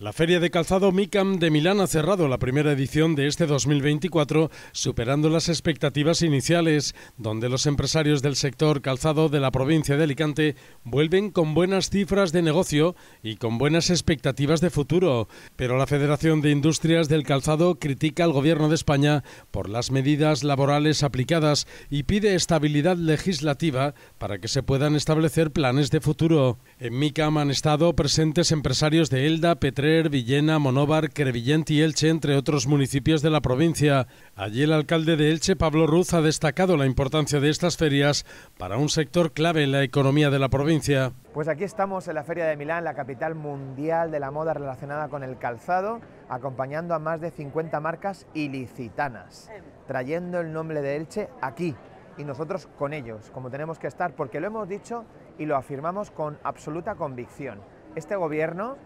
La Feria de Calzado MICAM de Milán ha cerrado la primera edición de este 2024, superando las expectativas iniciales, donde los empresarios del sector calzado de la provincia de Alicante vuelven con buenas cifras de negocio y con buenas expectativas de futuro. Pero la Federación de Industrias del Calzado critica al Gobierno de España por las medidas laborales aplicadas y pide estabilidad legislativa para que se puedan establecer planes de futuro. En MICAM han estado presentes empresarios de Elda, Petre, Villena, Monóvar, Crevillente y Elche, entre otros municipios de la provincia. Allí el alcalde de Elche, Pablo Ruz, ha destacado la importancia de estas ferias para un sector clave en la economía de la provincia. Pues aquí estamos en la Feria de Milán, la capital mundial de la moda relacionada con el calzado, acompañando a más de 50 marcas ilicitanas, trayendo el nombre de Elche aquí y nosotros con ellos, como tenemos que estar, porque lo hemos dicho y lo afirmamos con absoluta convicción. Este gobierno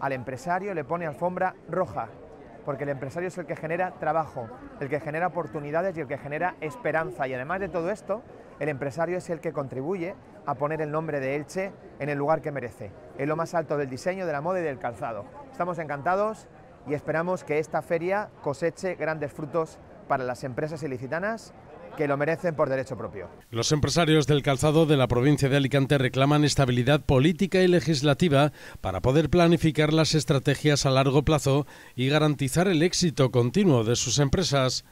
al empresario le pone alfombra roja, porque el empresario es el que genera trabajo, el que genera oportunidades y el que genera esperanza. Y además de todo esto, el empresario es el que contribuye a poner el nombre de Elche en el lugar que merece, en lo más alto del diseño, de la moda y del calzado. Estamos encantados y esperamos que esta feria coseche grandes frutos para las empresas ilicitanas que lo merecen por derecho propio. Los empresarios del calzado de la provincia de Alicante reclaman estabilidad política y legislativa para poder planificar las estrategias a largo plazo y garantizar el éxito continuo de sus empresas.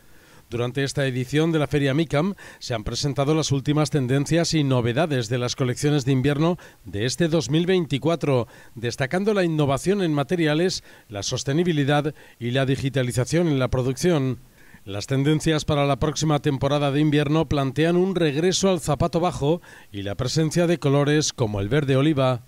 Durante esta edición de la Feria MICAM se han presentado las últimas tendencias y novedades de las colecciones de invierno de este 2024, destacando la innovación en materiales, la sostenibilidad y la digitalización en la producción. Las tendencias para la próxima temporada de invierno plantean un regreso al zapato bajo y la presencia de colores como el verde oliva,